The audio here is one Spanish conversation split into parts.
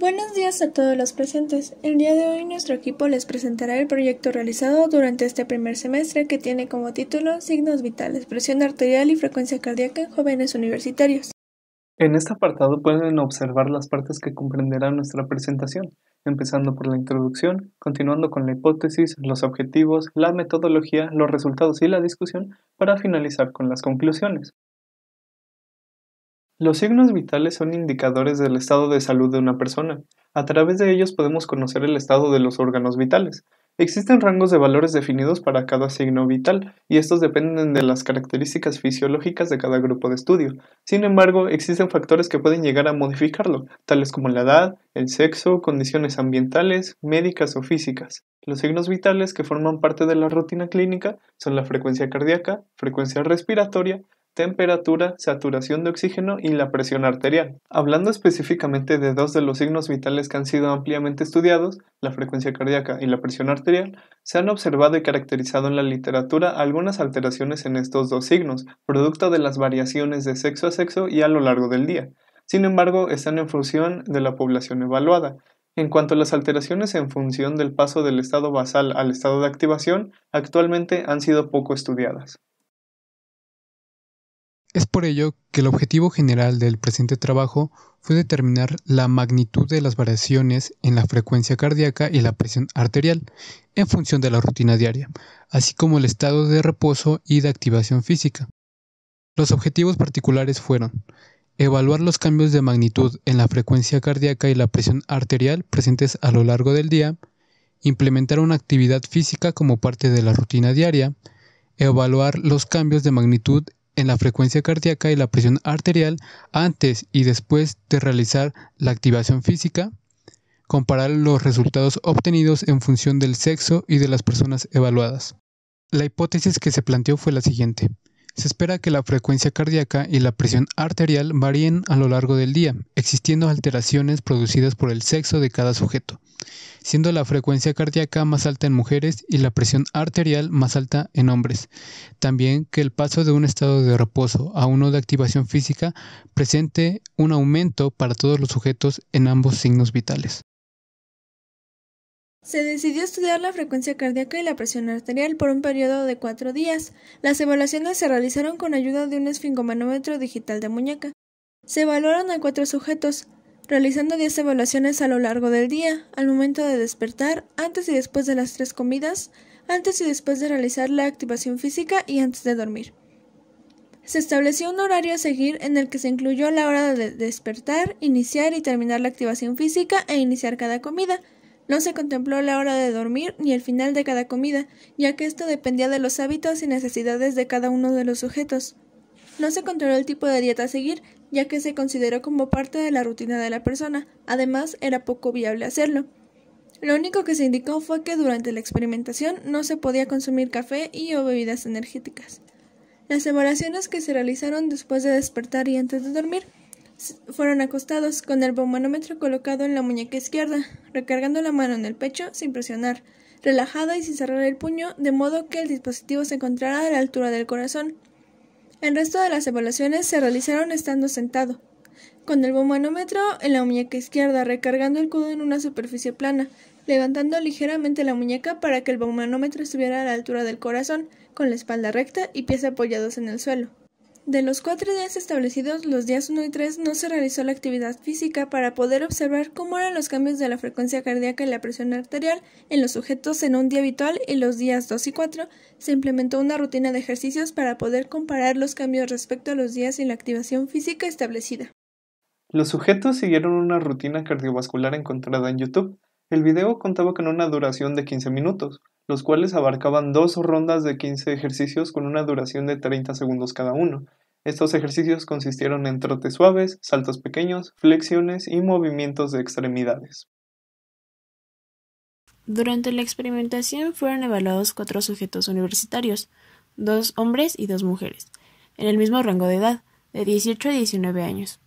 Buenos días a todos los presentes. El día de hoy nuestro equipo les presentará el proyecto realizado durante este primer semestre que tiene como título Signos vitales, presión arterial y frecuencia cardíaca en jóvenes universitarios. En este apartado pueden observar las partes que comprenderá nuestra presentación, empezando por la introducción, continuando con la hipótesis, los objetivos, la metodología, los resultados y la discusión, para finalizar con las conclusiones. Los signos vitales son indicadores del estado de salud de una persona. A través de ellos podemos conocer el estado de los órganos vitales. Existen rangos de valores definidos para cada signo vital, y estos dependen de las características fisiológicas de cada grupo de estudio. Sin embargo, existen factores que pueden llegar a modificarlo, tales como la edad, el sexo, condiciones ambientales, médicas o físicas. Los signos vitales que forman parte de la rutina clínica son la frecuencia cardíaca, frecuencia respiratoria, temperatura, saturación de oxígeno y la presión arterial. Hablando específicamente de dos de los signos vitales que han sido ampliamente estudiados, la frecuencia cardíaca y la presión arterial, se han observado y caracterizado en la literatura algunas alteraciones en estos dos signos, producto de las variaciones de sexo a sexo y a lo largo del día. Sin embargo, están en función de la población evaluada, en cuanto a las alteraciones en función del paso del estado basal al estado de activación, actualmente han sido poco estudiadas. Es por ello que el objetivo general del presente trabajo fue determinar la magnitud de las variaciones en la frecuencia cardíaca y la presión arterial en función de la rutina diaria, así como el estado de reposo y de activación física. Los objetivos particulares fueron evaluar los cambios de magnitud en la frecuencia cardíaca y la presión arterial presentes a lo largo del día, implementar una actividad física como parte de la rutina diaria, evaluar los cambios de magnitud en la frecuencia cardíaca y la presión arterial antes y después de realizar la activación física, comparar los resultados obtenidos en función del sexo y de las personas evaluadas. La hipótesis que se planteó fue la siguiente. Se espera que la frecuencia cardíaca y la presión arterial varíen a lo largo del día, existiendo alteraciones producidas por el sexo de cada sujeto, siendo la frecuencia cardíaca más alta en mujeres y la presión arterial más alta en hombres. También que el paso de un estado de reposo a uno de activación física presente un aumento para todos los sujetos en ambos signos vitales. Se decidió estudiar la frecuencia cardíaca y la presión arterial por un periodo de cuatro días. Las evaluaciones se realizaron con ayuda de un esfingomanómetro digital de muñeca. Se evaluaron a cuatro sujetos, realizando diez evaluaciones a lo largo del día, al momento de despertar, antes y después de las tres comidas, antes y después de realizar la activación física y antes de dormir. Se estableció un horario a seguir en el que se incluyó la hora de despertar, iniciar y terminar la activación física e iniciar cada comida. No se contempló la hora de dormir ni el final de cada comida, ya que esto dependía de los hábitos y necesidades de cada uno de los sujetos. No se controló el tipo de dieta a seguir, ya que se consideró como parte de la rutina de la persona, además era poco viable hacerlo. Lo único que se indicó fue que durante la experimentación no se podía consumir café y o bebidas energéticas. Las evaluaciones que se realizaron después de despertar y antes de dormir fueron acostados, con el bombanómetro colocado en la muñeca izquierda, recargando la mano en el pecho sin presionar, relajada y sin cerrar el puño, de modo que el dispositivo se encontrara a la altura del corazón. El resto de las evaluaciones se realizaron estando sentado, con el bombanómetro en la muñeca izquierda, recargando el codo en una superficie plana, levantando ligeramente la muñeca para que el bombanómetro estuviera a la altura del corazón, con la espalda recta y pies apoyados en el suelo. De los cuatro días establecidos, los días 1 y 3 no se realizó la actividad física para poder observar cómo eran los cambios de la frecuencia cardíaca y la presión arterial en los sujetos en un día habitual y los días 2 y 4 se implementó una rutina de ejercicios para poder comparar los cambios respecto a los días y la activación física establecida. Los sujetos siguieron una rutina cardiovascular encontrada en YouTube. El video contaba con una duración de 15 minutos, los cuales abarcaban dos rondas de 15 ejercicios con una duración de 30 segundos cada uno. Estos ejercicios consistieron en trotes suaves, saltos pequeños, flexiones y movimientos de extremidades. Durante la experimentación fueron evaluados cuatro sujetos universitarios, dos hombres y dos mujeres, en el mismo rango de edad, de 18 a 19 años.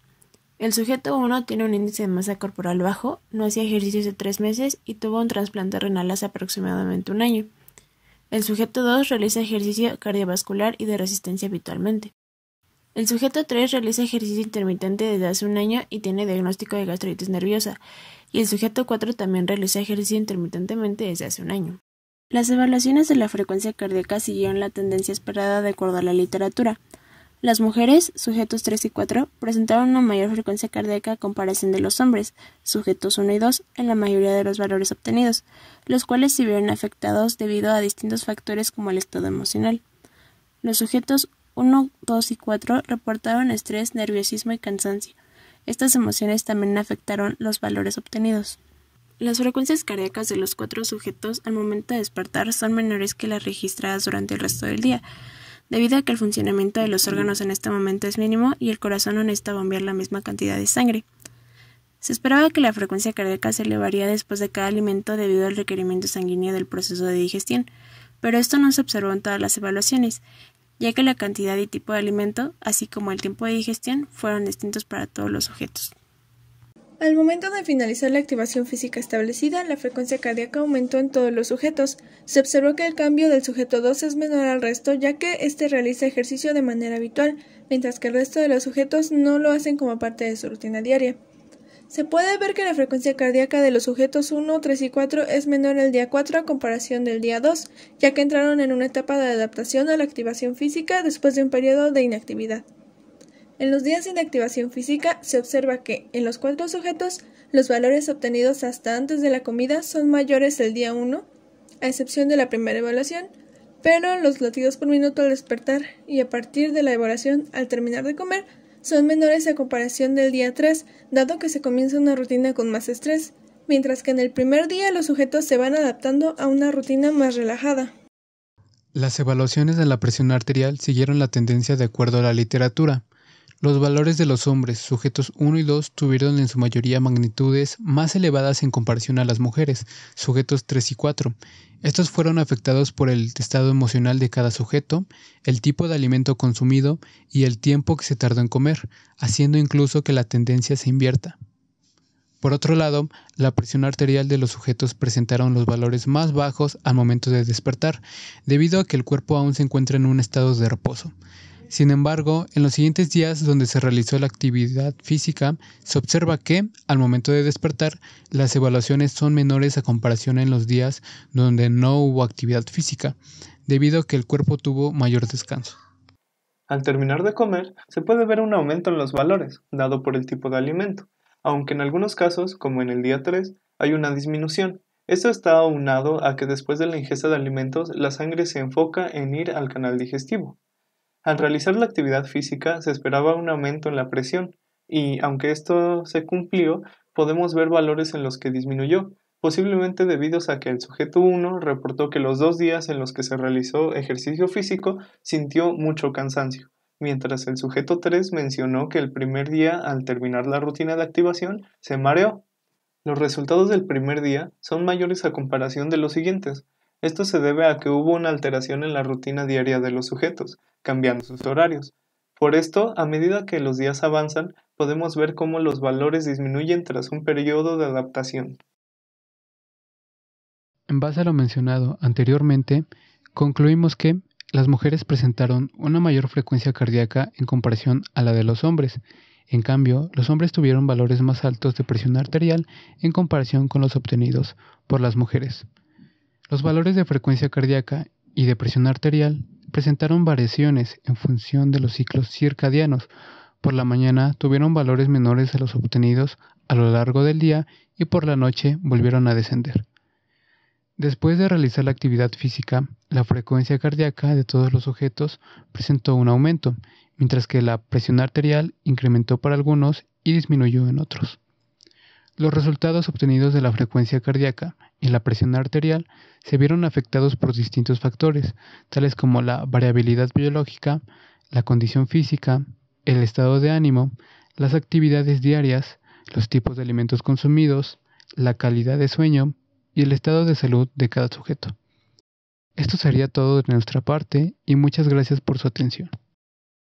El sujeto 1 tiene un índice de masa corporal bajo, no hacía ejercicios de tres meses y tuvo un trasplante renal hace aproximadamente un año. El sujeto 2 realiza ejercicio cardiovascular y de resistencia habitualmente. El sujeto 3 realiza ejercicio intermitente desde hace un año y tiene diagnóstico de gastritis nerviosa, y el sujeto 4 también realiza ejercicio intermitentemente desde hace un año. Las evaluaciones de la frecuencia cardíaca siguieron la tendencia esperada de acuerdo a la literatura, las mujeres, sujetos 3 y 4, presentaron una mayor frecuencia cardíaca a comparación de los hombres, sujetos 1 y 2, en la mayoría de los valores obtenidos, los cuales se vieron afectados debido a distintos factores como el estado emocional. Los sujetos 1, 2 y 4 reportaron estrés, nerviosismo y cansancio. Estas emociones también afectaron los valores obtenidos. Las frecuencias cardíacas de los cuatro sujetos al momento de despertar son menores que las registradas durante el resto del día, debido a que el funcionamiento de los órganos en este momento es mínimo y el corazón no necesita bombear la misma cantidad de sangre. Se esperaba que la frecuencia cardíaca se elevaría después de cada alimento debido al requerimiento sanguíneo del proceso de digestión, pero esto no se observó en todas las evaluaciones, ya que la cantidad y tipo de alimento, así como el tiempo de digestión, fueron distintos para todos los objetos. Al momento de finalizar la activación física establecida, la frecuencia cardíaca aumentó en todos los sujetos. Se observó que el cambio del sujeto 2 es menor al resto, ya que éste realiza ejercicio de manera habitual, mientras que el resto de los sujetos no lo hacen como parte de su rutina diaria. Se puede ver que la frecuencia cardíaca de los sujetos 1, 3 y 4 es menor el día 4 a comparación del día 2, ya que entraron en una etapa de adaptación a la activación física después de un periodo de inactividad. En los días de activación física se observa que, en los cuatro sujetos, los valores obtenidos hasta antes de la comida son mayores el día 1, a excepción de la primera evaluación, pero los latidos por minuto al despertar y a partir de la evaluación al terminar de comer son menores a comparación del día 3, dado que se comienza una rutina con más estrés, mientras que en el primer día los sujetos se van adaptando a una rutina más relajada. Las evaluaciones de la presión arterial siguieron la tendencia de acuerdo a la literatura, los valores de los hombres, sujetos 1 y 2, tuvieron en su mayoría magnitudes más elevadas en comparación a las mujeres, sujetos 3 y 4. Estos fueron afectados por el estado emocional de cada sujeto, el tipo de alimento consumido y el tiempo que se tardó en comer, haciendo incluso que la tendencia se invierta. Por otro lado, la presión arterial de los sujetos presentaron los valores más bajos al momento de despertar, debido a que el cuerpo aún se encuentra en un estado de reposo. Sin embargo, en los siguientes días donde se realizó la actividad física, se observa que, al momento de despertar, las evaluaciones son menores a comparación en los días donde no hubo actividad física, debido a que el cuerpo tuvo mayor descanso. Al terminar de comer, se puede ver un aumento en los valores, dado por el tipo de alimento, aunque en algunos casos, como en el día 3, hay una disminución, esto está aunado a que después de la ingesta de alimentos la sangre se enfoca en ir al canal digestivo, al realizar la actividad física se esperaba un aumento en la presión y, aunque esto se cumplió, podemos ver valores en los que disminuyó, posiblemente debido a que el sujeto 1 reportó que los dos días en los que se realizó ejercicio físico sintió mucho cansancio, mientras el sujeto 3 mencionó que el primer día al terminar la rutina de activación se mareó. Los resultados del primer día son mayores a comparación de los siguientes. Esto se debe a que hubo una alteración en la rutina diaria de los sujetos, cambiando sus horarios. Por esto, a medida que los días avanzan, podemos ver cómo los valores disminuyen tras un periodo de adaptación. En base a lo mencionado anteriormente, concluimos que las mujeres presentaron una mayor frecuencia cardíaca en comparación a la de los hombres. En cambio, los hombres tuvieron valores más altos de presión arterial en comparación con los obtenidos por las mujeres. Los valores de frecuencia cardíaca y de presión arterial presentaron variaciones en función de los ciclos circadianos. Por la mañana tuvieron valores menores a los obtenidos a lo largo del día y por la noche volvieron a descender. Después de realizar la actividad física, la frecuencia cardíaca de todos los objetos presentó un aumento, mientras que la presión arterial incrementó para algunos y disminuyó en otros. Los resultados obtenidos de la frecuencia cardíaca y la presión arterial se vieron afectados por distintos factores, tales como la variabilidad biológica, la condición física, el estado de ánimo, las actividades diarias, los tipos de alimentos consumidos, la calidad de sueño y el estado de salud de cada sujeto. Esto sería todo de nuestra parte y muchas gracias por su atención.